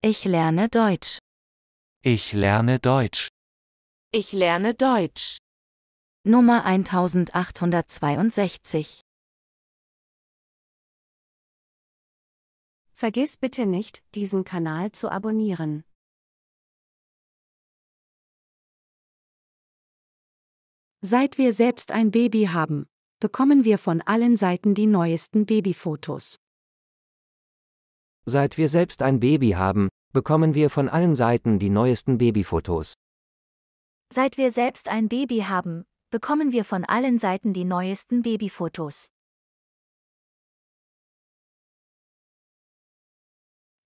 Ich lerne Deutsch. Ich lerne Deutsch. Ich lerne Deutsch. Nummer 1862. Vergiss bitte nicht, diesen Kanal zu abonnieren. Seit wir selbst ein Baby haben, bekommen wir von allen Seiten die neuesten Babyfotos. Seit wir selbst ein Baby haben, bekommen wir von allen Seiten die neuesten Babyfotos. Seit wir selbst ein Baby haben, bekommen wir von allen Seiten die neuesten Babyfotos.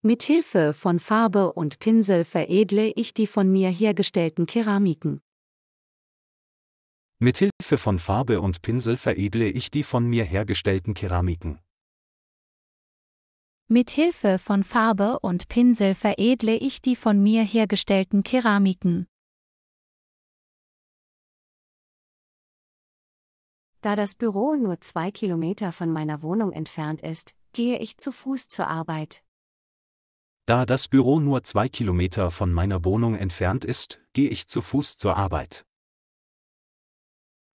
Mithilfe von Farbe und Pinsel veredle ich die von mir hergestellten Keramiken. Mithilfe von Farbe und Pinsel veredle ich die von mir hergestellten Keramiken. Mithilfe von Farbe und Pinsel veredle ich die von mir hergestellten Keramiken. Da das Büro nur zwei Kilometer von meiner Wohnung entfernt ist, gehe ich zu Fuß zur Arbeit. Da das Büro nur zwei Kilometer von meiner Wohnung entfernt ist, gehe ich zu Fuß zur Arbeit.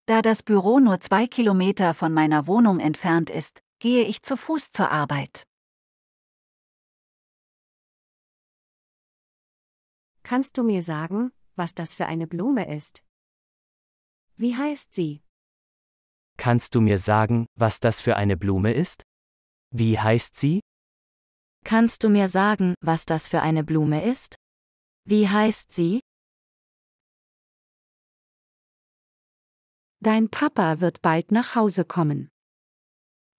Da das Büro nur zwei Kilometer von meiner Wohnung entfernt ist, gehe ich zu Fuß zur Arbeit. Kannst du mir sagen, was das für eine Blume ist? Wie heißt sie? Kannst du mir sagen, was das für eine Blume ist? Wie heißt sie? Kannst du mir sagen, was das für eine Blume ist? Wie heißt sie? Dein Papa wird bald nach Hause kommen.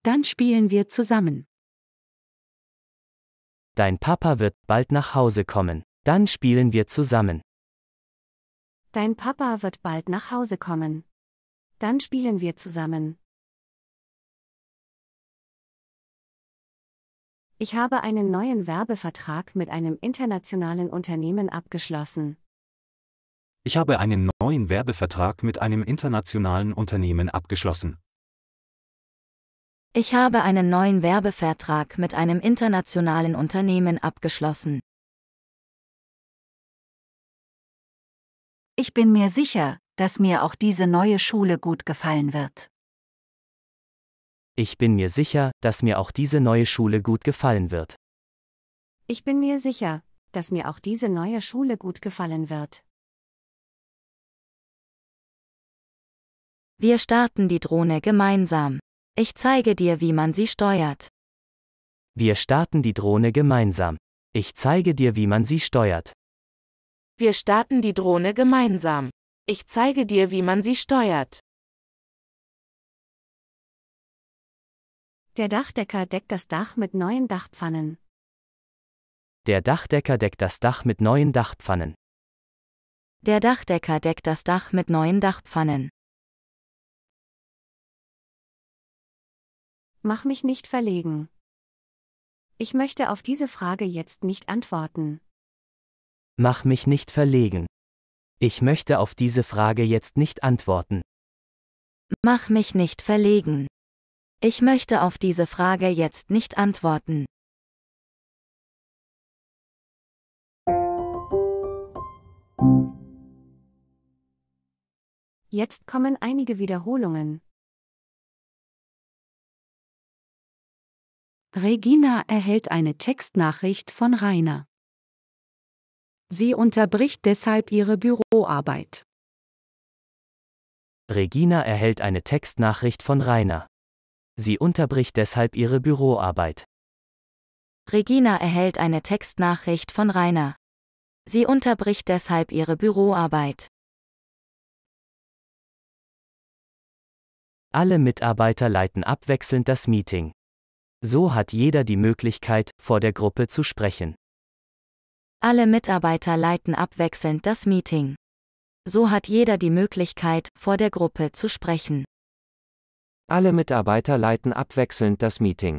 Dann spielen wir zusammen. Dein Papa wird bald nach Hause kommen. Dann spielen wir zusammen. Dein Papa wird bald nach Hause kommen. Dann spielen wir zusammen. Ich habe einen neuen Werbevertrag mit einem internationalen Unternehmen abgeschlossen. Ich habe einen neuen Werbevertrag mit einem internationalen Unternehmen abgeschlossen. Ich habe einen neuen Werbevertrag mit einem internationalen Unternehmen abgeschlossen. Ich bin mir sicher, dass mir auch diese neue Schule gut gefallen wird. Ich bin mir sicher, dass mir auch diese neue Schule gut gefallen wird. Ich bin mir sicher, dass mir auch diese neue Schule gut gefallen wird. Wir starten die Drohne gemeinsam. Ich zeige dir, wie man sie steuert. Wir starten die Drohne gemeinsam. Ich zeige dir, wie man sie steuert. Wir starten die Drohne gemeinsam. Ich zeige dir, wie man sie steuert. Der Dachdecker deckt das Dach mit neuen Dachpfannen. Der Dachdecker deckt das Dach mit neuen Dachpfannen. Der Dachdecker deckt das Dach mit neuen Dachpfannen. Mach mich nicht verlegen. Ich möchte auf diese Frage jetzt nicht antworten. Mach mich nicht verlegen. Ich möchte auf diese Frage jetzt nicht antworten. Mach mich nicht verlegen. Ich möchte auf diese Frage jetzt nicht antworten. Jetzt kommen einige Wiederholungen. Regina erhält eine Textnachricht von Rainer. Sie unterbricht deshalb ihre Büroarbeit. Regina erhält eine Textnachricht von Rainer. Sie unterbricht deshalb ihre Büroarbeit. Regina erhält eine Textnachricht von Rainer. Sie unterbricht deshalb ihre Büroarbeit. Alle Mitarbeiter leiten abwechselnd das Meeting. So hat jeder die Möglichkeit, vor der Gruppe zu sprechen. Alle Mitarbeiter leiten abwechselnd das Meeting. So hat jeder die Möglichkeit, vor der Gruppe zu sprechen. Alle Mitarbeiter leiten abwechselnd das Meeting.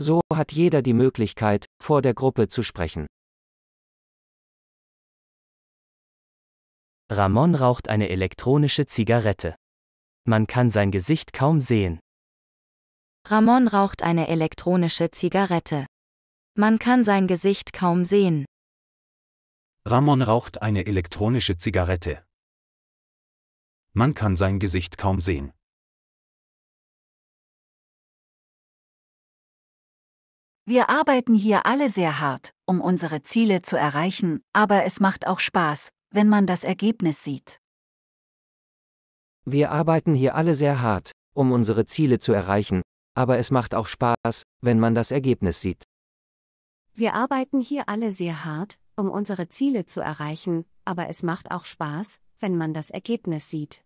So hat jeder die Möglichkeit, vor der Gruppe zu sprechen. Ramon raucht eine elektronische Zigarette. Man kann sein Gesicht kaum sehen. Ramon raucht eine elektronische Zigarette. Man kann sein Gesicht kaum sehen. Ramon raucht eine elektronische Zigarette. Man kann sein Gesicht kaum sehen. Wir arbeiten hier alle sehr hart, um unsere Ziele zu erreichen, aber es macht auch Spaß, wenn man das Ergebnis sieht. Wir arbeiten hier alle sehr hart, um unsere Ziele zu erreichen, aber es macht auch Spaß, wenn man das Ergebnis sieht. Wir arbeiten hier alle sehr hart, um unsere Ziele zu erreichen, aber es macht auch Spaß, wenn man das Ergebnis sieht.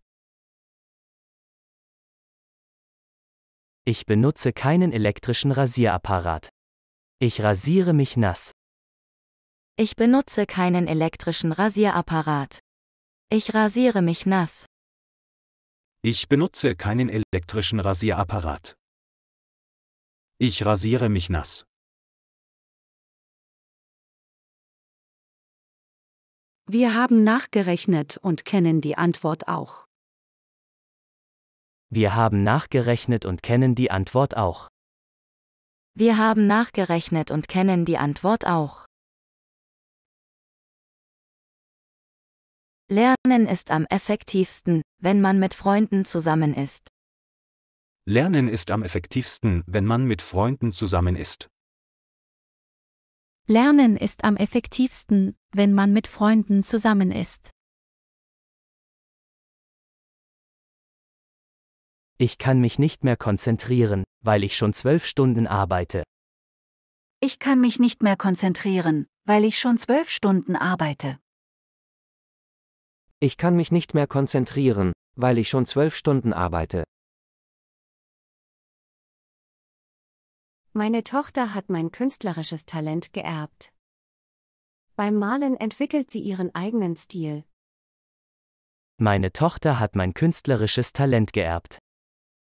Ich benutze keinen elektrischen Rasierapparat. Ich rasiere mich nass. Ich benutze keinen elektrischen Rasierapparat. Ich rasiere mich nass. Ich benutze keinen elektrischen Rasierapparat. Ich rasiere mich nass. Wir haben nachgerechnet und kennen die Antwort auch. Wir haben nachgerechnet und kennen die Antwort auch. Wir haben nachgerechnet und kennen die Antwort auch. Lernen ist am effektivsten, wenn man mit Freunden zusammen ist. Lernen ist am effektivsten, wenn man mit Freunden zusammen ist. Lernen ist am effektivsten, wenn man mit Freunden zusammen ist. Ich kann mich nicht mehr konzentrieren, weil ich schon zwölf Stunden arbeite. Ich kann mich nicht mehr konzentrieren, weil ich schon zwölf Stunden arbeite. Ich kann mich nicht mehr konzentrieren, weil ich schon zwölf Stunden arbeite. Meine Tochter hat mein künstlerisches Talent geerbt. Beim Malen entwickelt sie ihren eigenen Stil. Meine Tochter hat mein künstlerisches Talent geerbt.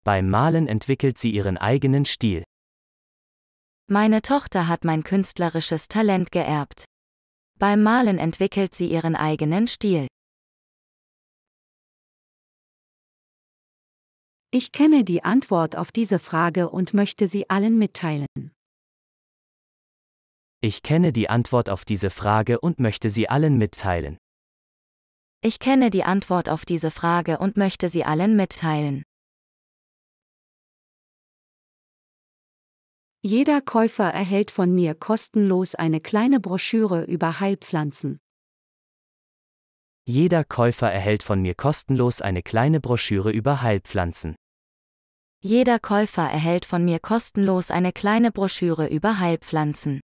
Beim Malen entwickelt sie ihren eigenen Stil. Meine Tochter hat mein künstlerisches Talent geerbt. Beim Malen entwickelt sie ihren eigenen Stil. Ich kenne die Antwort auf diese Frage und möchte sie allen mitteilen. Ich kenne die Antwort auf diese Frage und möchte sie allen mitteilen. Ich kenne die Antwort auf diese Frage und möchte sie allen mitteilen. Jeder Käufer erhält von mir kostenlos eine kleine Broschüre über Heilpflanzen. Jeder Käufer erhält von mir kostenlos eine kleine Broschüre über Heilpflanzen. Jeder Käufer erhält von mir kostenlos eine kleine Broschüre über Heilpflanzen.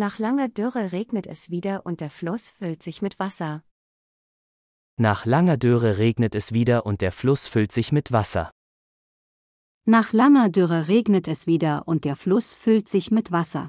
Nach langer Dürre regnet es wieder und der Fluss füllt sich mit Wasser. Nach langer Dürre regnet es wieder und der Fluss füllt sich mit Wasser. Nach langer Dürre regnet es wieder und der Fluss füllt sich mit Wasser.